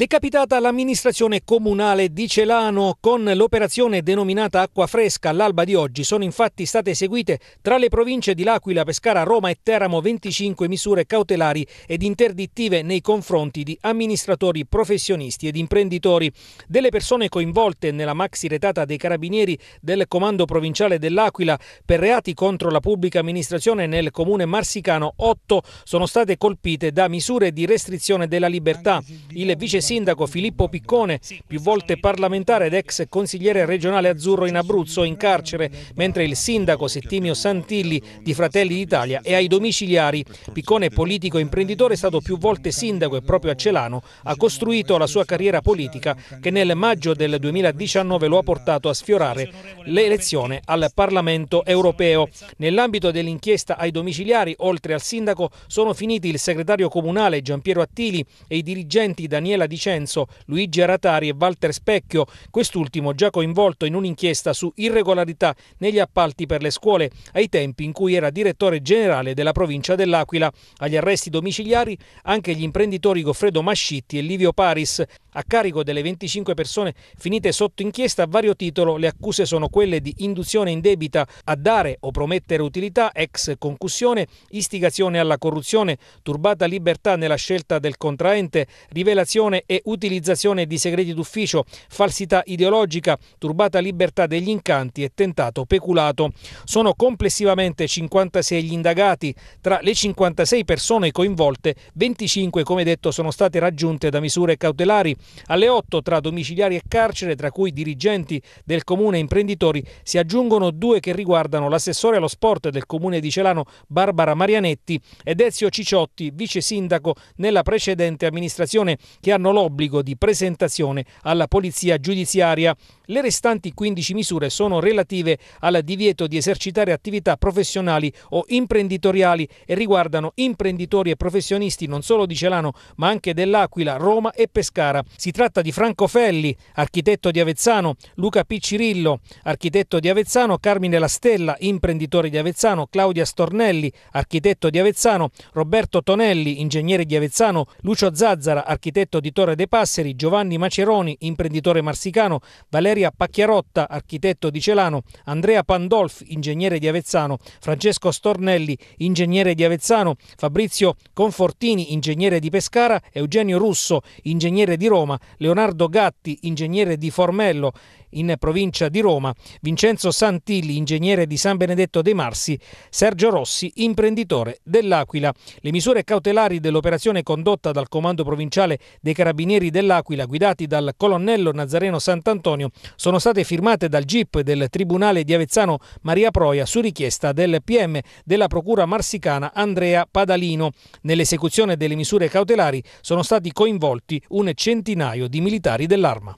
Decapitata l'amministrazione comunale di Celano con l'operazione denominata Acqua Fresca all'alba di oggi sono infatti state eseguite tra le province di L'Aquila, Pescara, Roma e Teramo 25 misure cautelari ed interdittive nei confronti di amministratori, professionisti ed imprenditori. Delle persone coinvolte nella maxi retata dei carabinieri del comando provinciale dell'Aquila per reati contro la pubblica amministrazione nel comune marsicano 8 sono state colpite da misure di restrizione della libertà. Il vice sindaco Filippo Piccone, più volte parlamentare ed ex consigliere regionale azzurro in Abruzzo, in carcere, mentre il sindaco Settimio Santilli di Fratelli d'Italia è ai domiciliari. Piccone, politico e imprenditore, è stato più volte sindaco e proprio a Celano ha costruito la sua carriera politica che nel maggio del 2019 lo ha portato a sfiorare l'elezione al Parlamento europeo. Nell'ambito dell'inchiesta ai domiciliari, oltre al sindaco, sono finiti il segretario comunale Gian Piero Attili e i dirigenti Daniela Di Vicenzo, Luigi Aratari e Walter Specchio, quest'ultimo già coinvolto in un'inchiesta su irregolarità negli appalti per le scuole, ai tempi in cui era direttore generale della provincia dell'Aquila. Agli arresti domiciliari anche gli imprenditori Goffredo Mascitti e Livio Paris. A carico delle 25 persone finite sotto inchiesta a vario titolo, le accuse sono quelle di induzione indebita a dare o promettere utilità, ex concussione, istigazione alla corruzione, turbata libertà nella scelta del contraente, rivelazione e utilizzazione di segreti d'ufficio, falsità ideologica, turbata libertà degli incanti e tentato peculato. Sono complessivamente 56 gli indagati, tra le 56 persone coinvolte, 25 come detto sono state raggiunte da misure cautelari, alle 8 tra domiciliari e carcere, tra cui dirigenti del comune e imprenditori, si aggiungono due che riguardano l'assessore allo sport del comune di Celano Barbara Marianetti ed Ezio Ciciotti, vice sindaco nella precedente amministrazione, che hanno l'obbligo di presentazione alla polizia giudiziaria. Le restanti 15 misure sono relative al divieto di esercitare attività professionali o imprenditoriali e riguardano imprenditori e professionisti non solo di Celano ma anche dell'Aquila, Roma e Pescara. Si tratta di Franco Felli, architetto di Avezzano, Luca Piccirillo, architetto di Avezzano, Carmine Lastella, imprenditore di Avezzano, Claudia Stornelli, architetto di Avezzano, Roberto Tonelli, ingegnere di Avezzano, Lucio Zazzara, architetto di Torre dei Passeri, Giovanni Maceroni, imprenditore marsicano, Valerio Ilaria Pacchiarotta, architetto di Celano, Andrea Pandolf, ingegnere di Avezzano, Francesco Stornelli, ingegnere di Avezzano, Fabrizio Confortini, ingegnere di Pescara, Eugenio Russo, ingegnere di Roma, Leonardo Gatti, ingegnere di Formello, in provincia di Roma, Vincenzo Santilli, ingegnere di San Benedetto dei Marsi, Sergio Rossi, imprenditore dell'Aquila. Le misure cautelari dell'operazione condotta dal Comando Provinciale dei Carabinieri dell'Aquila, guidati dal colonnello Nazareno Sant'Antonio, sono state firmate dal GIP del Tribunale di Avezzano Maria Proia su richiesta del PM della Procura marsicana Andrea Padalino. Nell'esecuzione delle misure cautelari sono stati coinvolti un centinaio di militari dell'arma.